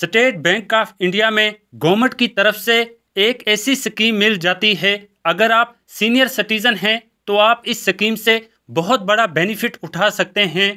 state bank of India में government की तरफ से एक ऐसी स्कीम मिल जाती है अगर आप सीनियर सिटीज़न हैं तो आप इस स्कीम से बहुत बड़ा बेनिफिट उठा सकते हैं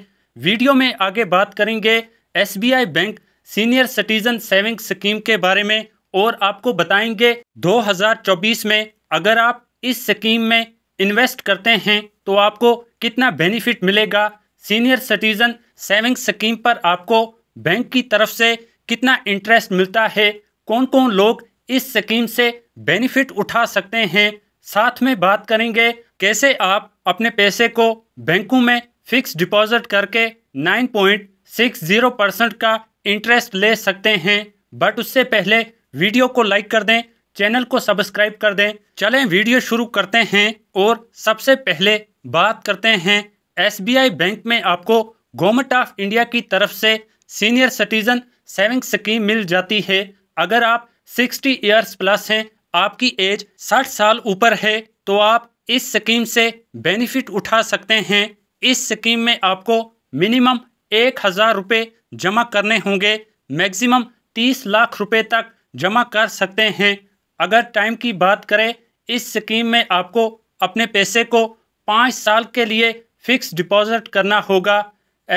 वीडियो में आगे बात करेंगे SBI bank senior citizen saving scheme के बारे में और आपको बताएंगे 2024 में अगर आप इस स्कीम में इन्वेस्ट करते हैं तो आपको कितना बेनिफिट मिलेगा सीनियर सिटीज़न सेविंग स्कीम पर आपको बैंक की तरफ से कितना इंटरेस्ट मिलता है कौन कौन लोग इस स्कीम से बेनिफिट उठा सकते हैं साथ में बात करेंगे कैसे आप अपने पैसे को बैंकों में फिक्स डिपॉजिट करके 9.60 परसेंट का इंटरेस्ट ले सकते हैं बट उससे पहले वीडियो को लाइक कर दें चैनल को सब्सक्राइब कर दें चलें वीडियो शुरू करते हैं और सबसे पहले बात करते हैं एसबीआई बैंक में आपको गवर्नमेंट ऑफ इंडिया की तरफ से सीनियर सिटीज़न सेविंग स्कीम मिल जाती है अगर आप 60 ईयर्स प्लस हैं आपकी एज 60 साल ऊपर है तो आप इस स्कीम से बेनिफिट उठा सकते हैं इस स्कीम में आपको मिनिमम एक हज़ार रुपये जमा करने होंगे मैक्सिमम तीस लाख रुपए तक जमा कर सकते हैं अगर टाइम की बात करें इस स्कीम में आपको अपने पैसे को पाँच साल के लिए फिक्स डिपॉजिट करना होगा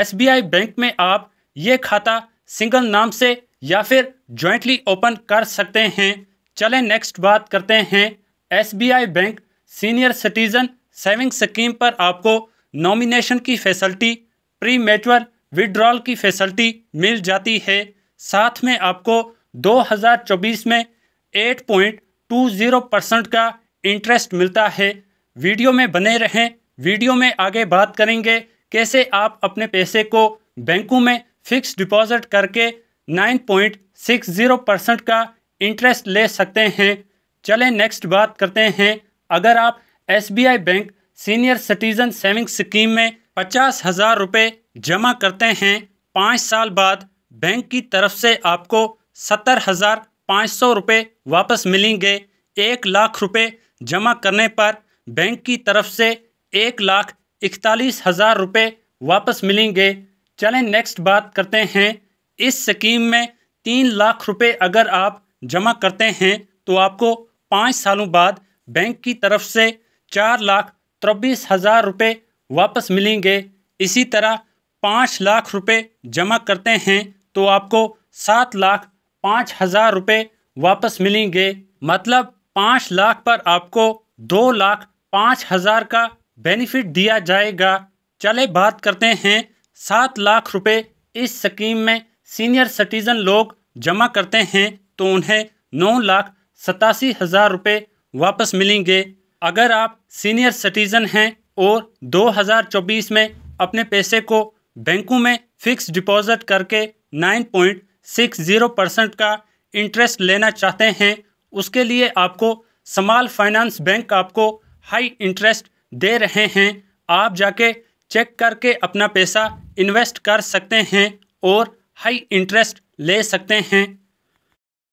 एसबीआई बैंक में आप ये खाता सिंगल नाम से या फिर जॉइंटली ओपन कर सकते हैं चलें नेक्स्ट बात करते हैं SBI bank senior citizen saving scheme पर आपको नॉमिनेशन की फैसिलिटी प्री मेचुअर विड्रॉल की फैसिलिटी मिल जाती है साथ में आपको 2024 में 8.20 परसेंट का इंटरेस्ट मिलता है वीडियो में बने रहें वीडियो में आगे बात करेंगे कैसे आप अपने पैसे को बैंकों में फिक्स डिपॉजिट करके 9.60 परसेंट का इंटरेस्ट ले सकते हैं चलें नेक्स्ट बात करते हैं अगर आप SBI bank senior citizen saving scheme में पचास हज़ार रुपये जमा करते हैं पाँच साल बाद बैंक की तरफ से आपको सत्तर हज़ार पाँच सौ रुपये वापस मिलेंगे एक लाख रुपये जमा करने पर बैंक की तरफ से एक लाख इकतालीस हज़ार रुपये वापस मिलेंगे चलें नेक्स्ट बात करते हैं इस स्कीम में तीन लाख रुपए अगर आप जमा करते हैं तो आपको पाँच सालों बाद बैंक की तरफ से चार लाख चौबीस हज़ार रुपये वापस मिलेंगे इसी तरह पाँच लाख रुपए जमा करते हैं तो आपको सात लाख पाँच हज़ार रुपये वापस मिलेंगे मतलब पाँच लाख पर आपको दो लाख पाँच हज़ार का बेनिफिट दिया जाएगा चले बात करते हैं सात लाख रुपए इस स्कीम में सीनियर सिटीज़न लोग जमा करते हैं तो उन्हें नौ लाख सतासी हज़ार रुपये वापस मिलेंगे अगर आप सीनियर सिटीज़न हैं और 2024 में अपने पैसे को बैंकों में फिक्स डिपॉजिट करके 9.60 परसेंट का इंटरेस्ट लेना चाहते हैं उसके लिए आपको समाल फाइनेंस बैंक आपको हाई इंटरेस्ट दे रहे हैं आप जाके चेक करके अपना पैसा इन्वेस्ट कर सकते हैं और हाई इंटरेस्ट ले सकते हैं